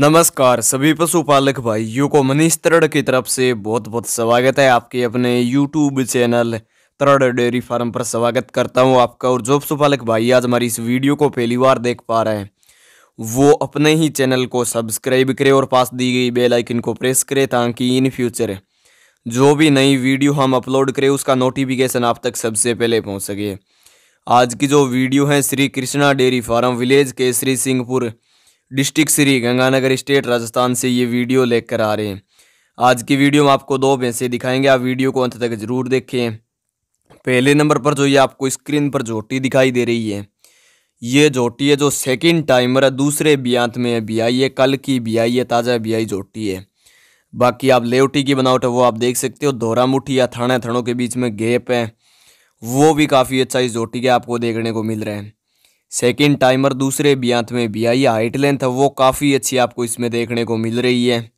नमस्कार सभी पशुपालक भाइयों को मनीष तरड़ की तरफ से बहुत बहुत स्वागत है आपके अपने यूट्यूब चैनल तरड़ डेयरी फार्म पर स्वागत करता हूं आपका और जो पशुपालक भाई आज हमारी इस वीडियो को पहली बार देख पा रहे हैं वो अपने ही चैनल को सब्सक्राइब करें और पास दी गई बेल आइकन को प्रेस करें ताकि इन फ्यूचर जो भी नई वीडियो हम अपलोड करें उसका नोटिफिकेशन आप तक सबसे पहले पहुँच सके आज की जो वीडियो है Shri Krishna dairy farm village के श्री सिंहपुर डिस्ट्रिक्ट श्री गंगानगर स्टेट राजस्थान से ये वीडियो लेकर आ रहे हैं आज की वीडियो में आपको दो भैंसे दिखाएंगे आप वीडियो को अंत तक ज़रूर देखें पहले नंबर पर जो ये आपको स्क्रीन पर झोटी दिखाई दे रही है ये झोटी है जो सेकंड टाइमर है दूसरे बियांत में बियाई है कल की बियाई है ताज़ा बियाई झोटी है बाकी आप लेवटी की बनावट है वो आप देख सकते हो धोरा मुठी या थाना थनों के बीच में गैप है वो भी काफ़ी अच्छा इस झोटी के आपको देखने को मिल रहा है सेकेंड टाइमर दूसरे बियांत में भी आई हाइट लेंथ है वो काफ़ी अच्छी आपको इसमें देखने को मिल रही है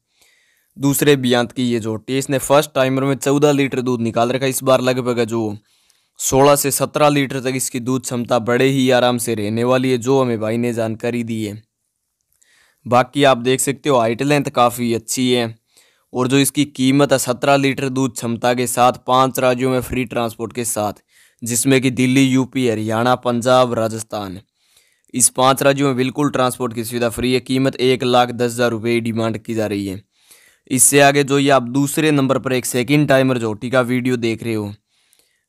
दूसरे बियांत की ये जोटी इसने फर्स्ट टाइमर में चौदह लीटर दूध निकाल रखा इस बार लगभग जो सोलह से सत्रह लीटर तक इसकी दूध क्षमता बड़े ही आराम से रहने वाली है जो हमें भाई ने जानकारी दी है बाकी आप देख सकते हो हाइट लेंथ काफ़ी अच्छी है और जो इसकी कीमत है सत्रह लीटर दूध क्षमता के साथ पाँच राज्यों में फ्री ट्रांसपोर्ट के साथ जिसमें कि दिल्ली यूपी हरियाणा पंजाब राजस्थान इस पांच राज्यों में बिल्कुल ट्रांसपोर्ट की सुविधा फ्री है कीमत एक लाख दस हज़ार रुपये डिमांड की जा रही है इससे आगे जो ये आप दूसरे नंबर पर एक सेकेंड टाइमर झोटी का वीडियो देख रहे हो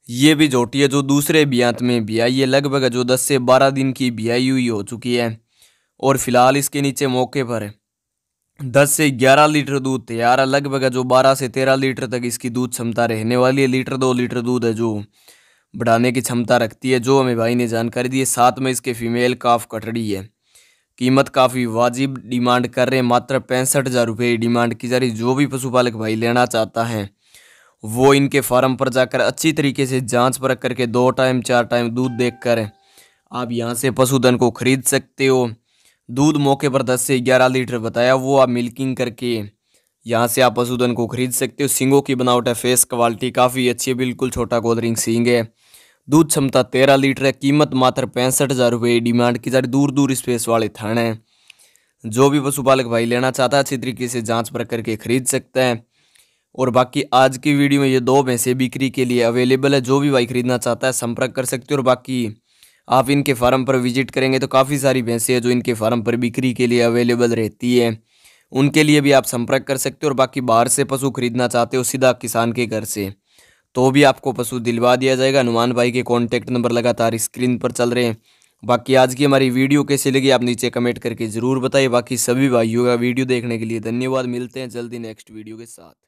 ये भी झोटी है जो दूसरे ब्यांत में भी आई है लगभग जो दस से बारह दिन की बियाई हुई हो चुकी है और फिलहाल इसके नीचे मौके पर दस से ग्यारह लीटर दूध तैयार है लगभग जो बारह से तेरह लीटर तक इसकी दूध क्षमता रहने वाली है लीटर दो लीटर दूध है जो बढ़ाने की क्षमता रखती है जो हमें भाई ने जानकारी दी है साथ में इसके फीमेल काफ कटड़ी है कीमत काफ़ी वाजिब डिमांड कर रहे हैं मात्र पैंसठ हज़ार रुपये डिमांड की जा रही जो भी पशुपालक भाई लेना चाहता है वो इनके फार्म पर जाकर अच्छी तरीके से जांच परख करके दो टाइम चार टाइम दूध देखकर आप यहाँ से पशुधन को खरीद सकते हो दूध मौके पर 10 से 11 लीटर बताया वो आप मिल्किंग करके यहाँ से आप पशुधन को खरीद सकते हो सिंगों की बनावट है फेस क्वालिटी काफ़ी अच्छी है बिल्कुल छोटा गोदरिंग सींग है दूध क्षमता तेरह लीटर है कीमत मात्र पैंसठ हज़ार रुपये डिमांड की जा रही दूर दूर स्पेस वाले थाने जो भी पशुपालक भाई लेना चाहता है अच्छी तरीके से जांच पर करके खरीद सकते हैं और बाकी आज की वीडियो में ये दो भैंसे बिक्री के लिए अवेलेबल है जो भी भाई खरीदना चाहता है संपर्क कर सकते हो और बाकी आप इनके फार्म पर विजिट करेंगे तो काफ़ी सारी भैंसें हैं जो इनके फार्म पर बिक्री के लिए अवेलेबल रहती है उनके लिए भी आप संपर्क कर सकते हो और बाकी बाहर से पशु खरीदना चाहते हो सीधा किसान के घर से तो भी आपको पशु दिलवा दिया जाएगा हनुमान भाई के कॉन्टैक्ट नंबर लगातार स्क्रीन पर चल रहे हैं बाकी आज की हमारी वीडियो कैसी लगी आप नीचे कमेंट करके ज़रूर बताइए बाकी सभी भाइयों का वीडियो देखने के लिए धन्यवाद मिलते हैं जल्दी नेक्स्ट वीडियो के साथ